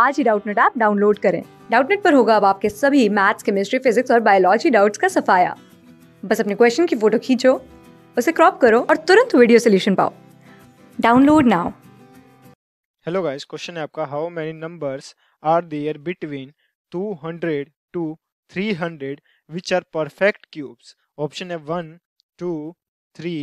आज ही Doubtnut app download करें डाउटनेट पर होगा अब आपके सभी मैथ्स केमिस्ट्री फिजिक्स और बायोलॉजी डाउट्स का सफाया बस अपने क्वेश्चन की फोटो खींचो उसे क्रॉप करो और तुरंत वीडियो सोल्यूशन पाओ download now hello guys question है आपका how many numbers are there between 200 to 300 hundred which are perfect cubes option है one two three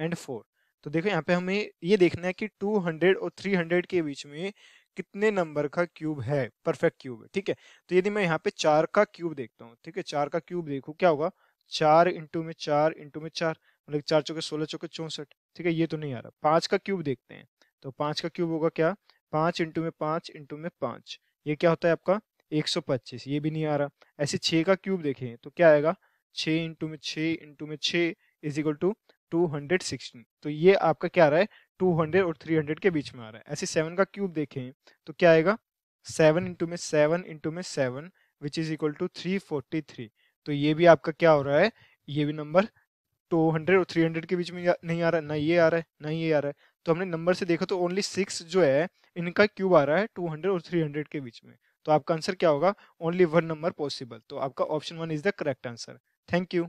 and four तो देखो यहाँ पे हमें ये देखना है कि 200 और 300 के बीच में कितने नंबर का क्यूब है परफेक्ट क्यूब है ठीक है तो यदि मैं यहाँ पे चार का क्यूब देखता हूँ ठीक है चार का क्यूब देखो क्या होगा चार इंटू में चार इंटू में चार मतलब चार चौके सोलह चौके चौसठ ठीक है ये तो नहीं आ रहा पांच का क्यूब देखते हैं तो पांच का क्यूब होगा क्या पांच इंटू में पांच इंटू में पांच ये क्या होता है आपका एक सौ पच्चीस ये भी नहीं आ रहा ऐसे छः का क्यूब देखें तो क्या आएगा छः इंटू में छः इंटू में छः इज इक्वल टू 216 तो ये आपका क्या आ रहा है 200 हम्म। और 300 के बीच में आ रहा है ऐसे सेवन का क्यूब देखें तो क्या आएगा सेवन हम्म। इंटू में सेवन इंटू में seven which is equal to three forty three तो ये भी आपका क्या हो रहा है ये भी नंबर टू हंड्रेड और थ्री हंड्रेड के बीच में नहीं आ रहा है ना ये आ रहा है ना ये आ रहा है तो हमने नंबर से देखा तो ओनली सिक्स जो है इनका क्यूब आ रहा है टू हंड्रेड और थ्री हंड्रेड के बीच में तो आपका आंसर क्या होगा ओनली वन नंबर पॉसिबल तो आपका option one is the correct answer thank you